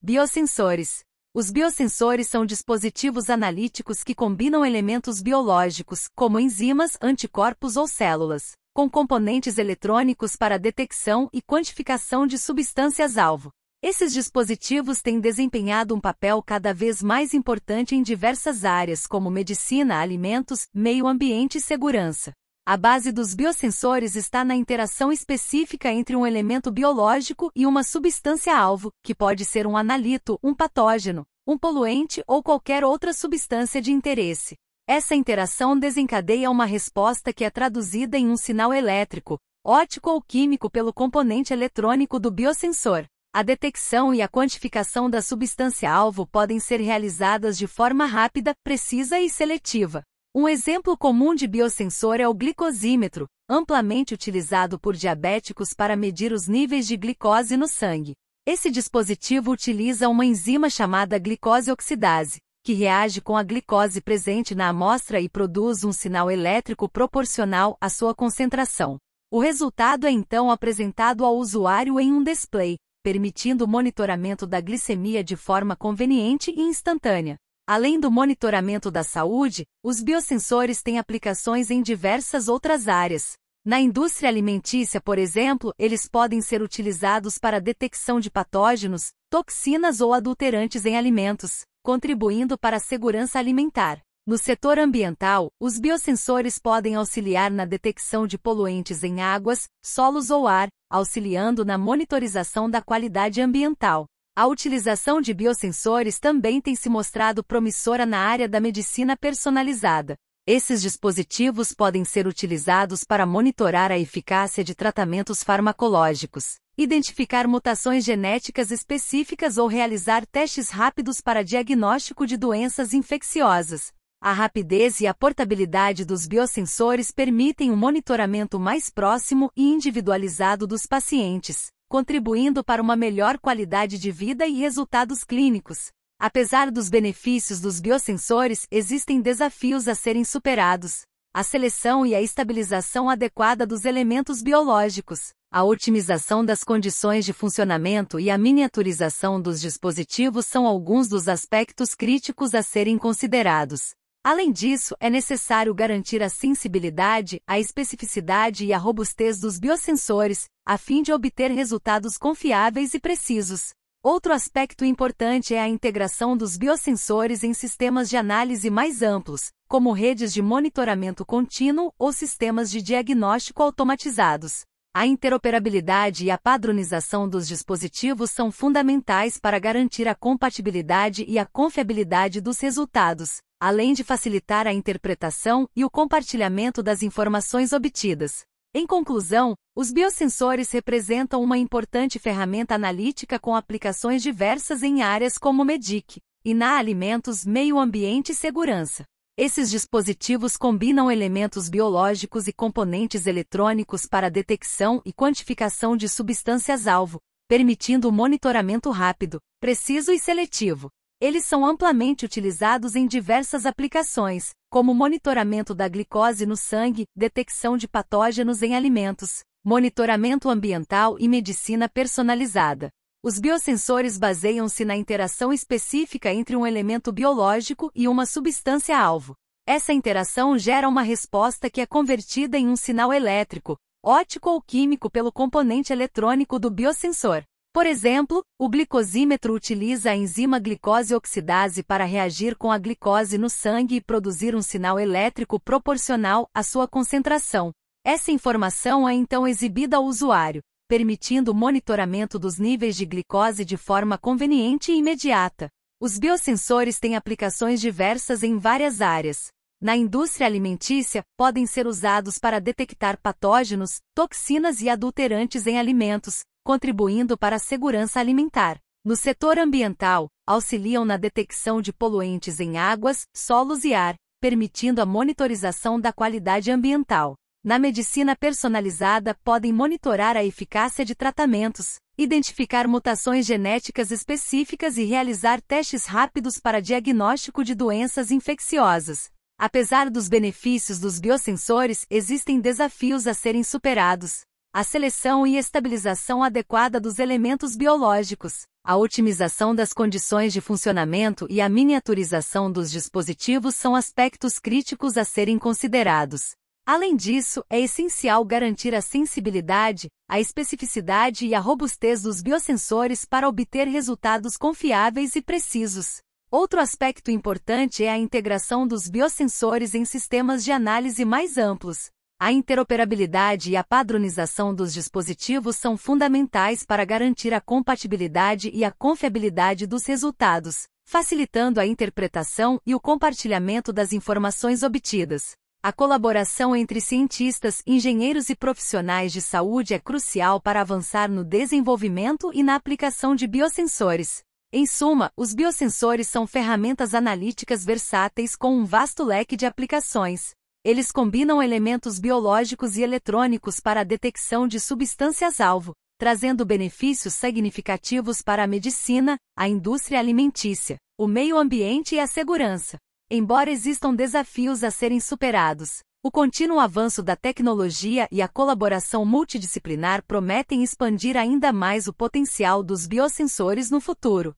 Biosensores. Os biosensores são dispositivos analíticos que combinam elementos biológicos, como enzimas, anticorpos ou células, com componentes eletrônicos para detecção e quantificação de substâncias-alvo. Esses dispositivos têm desempenhado um papel cada vez mais importante em diversas áreas, como medicina, alimentos, meio ambiente e segurança. A base dos biosensores está na interação específica entre um elemento biológico e uma substância-alvo, que pode ser um analito, um patógeno, um poluente ou qualquer outra substância de interesse. Essa interação desencadeia uma resposta que é traduzida em um sinal elétrico, óptico ou químico pelo componente eletrônico do biosensor. A detecção e a quantificação da substância-alvo podem ser realizadas de forma rápida, precisa e seletiva. Um exemplo comum de biosensor é o glicosímetro, amplamente utilizado por diabéticos para medir os níveis de glicose no sangue. Esse dispositivo utiliza uma enzima chamada glicose oxidase, que reage com a glicose presente na amostra e produz um sinal elétrico proporcional à sua concentração. O resultado é então apresentado ao usuário em um display, permitindo o monitoramento da glicemia de forma conveniente e instantânea. Além do monitoramento da saúde, os biosensores têm aplicações em diversas outras áreas. Na indústria alimentícia, por exemplo, eles podem ser utilizados para a detecção de patógenos, toxinas ou adulterantes em alimentos, contribuindo para a segurança alimentar. No setor ambiental, os biosensores podem auxiliar na detecção de poluentes em águas, solos ou ar, auxiliando na monitorização da qualidade ambiental. A utilização de biosensores também tem se mostrado promissora na área da medicina personalizada. Esses dispositivos podem ser utilizados para monitorar a eficácia de tratamentos farmacológicos, identificar mutações genéticas específicas ou realizar testes rápidos para diagnóstico de doenças infecciosas. A rapidez e a portabilidade dos biosensores permitem um monitoramento mais próximo e individualizado dos pacientes, contribuindo para uma melhor qualidade de vida e resultados clínicos. Apesar dos benefícios dos biosensores, existem desafios a serem superados. A seleção e a estabilização adequada dos elementos biológicos, a otimização das condições de funcionamento e a miniaturização dos dispositivos são alguns dos aspectos críticos a serem considerados. Além disso, é necessário garantir a sensibilidade, a especificidade e a robustez dos biosensores, a fim de obter resultados confiáveis e precisos. Outro aspecto importante é a integração dos biosensores em sistemas de análise mais amplos, como redes de monitoramento contínuo ou sistemas de diagnóstico automatizados. A interoperabilidade e a padronização dos dispositivos são fundamentais para garantir a compatibilidade e a confiabilidade dos resultados além de facilitar a interpretação e o compartilhamento das informações obtidas. Em conclusão, os biosensores representam uma importante ferramenta analítica com aplicações diversas em áreas como MEDIC, e na alimentos, meio ambiente e segurança. Esses dispositivos combinam elementos biológicos e componentes eletrônicos para detecção e quantificação de substâncias-alvo, permitindo o monitoramento rápido, preciso e seletivo. Eles são amplamente utilizados em diversas aplicações, como monitoramento da glicose no sangue, detecção de patógenos em alimentos, monitoramento ambiental e medicina personalizada. Os biosensores baseiam-se na interação específica entre um elemento biológico e uma substância alvo. Essa interação gera uma resposta que é convertida em um sinal elétrico, ótico ou químico pelo componente eletrônico do biosensor. Por exemplo, o glicosímetro utiliza a enzima glicose oxidase para reagir com a glicose no sangue e produzir um sinal elétrico proporcional à sua concentração. Essa informação é então exibida ao usuário, permitindo o monitoramento dos níveis de glicose de forma conveniente e imediata. Os biosensores têm aplicações diversas em várias áreas. Na indústria alimentícia, podem ser usados para detectar patógenos, toxinas e adulterantes em alimentos, contribuindo para a segurança alimentar. No setor ambiental, auxiliam na detecção de poluentes em águas, solos e ar, permitindo a monitorização da qualidade ambiental. Na medicina personalizada, podem monitorar a eficácia de tratamentos, identificar mutações genéticas específicas e realizar testes rápidos para diagnóstico de doenças infecciosas. Apesar dos benefícios dos biosensores, existem desafios a serem superados, a seleção e estabilização adequada dos elementos biológicos, a otimização das condições de funcionamento e a miniaturização dos dispositivos são aspectos críticos a serem considerados. Além disso, é essencial garantir a sensibilidade, a especificidade e a robustez dos biosensores para obter resultados confiáveis e precisos. Outro aspecto importante é a integração dos biosensores em sistemas de análise mais amplos, a interoperabilidade e a padronização dos dispositivos são fundamentais para garantir a compatibilidade e a confiabilidade dos resultados, facilitando a interpretação e o compartilhamento das informações obtidas. A colaboração entre cientistas, engenheiros e profissionais de saúde é crucial para avançar no desenvolvimento e na aplicação de biosensores. Em suma, os biosensores são ferramentas analíticas versáteis com um vasto leque de aplicações eles combinam elementos biológicos e eletrônicos para a detecção de substâncias-alvo, trazendo benefícios significativos para a medicina, a indústria alimentícia, o meio ambiente e a segurança. Embora existam desafios a serem superados, o contínuo avanço da tecnologia e a colaboração multidisciplinar prometem expandir ainda mais o potencial dos biosensores no futuro.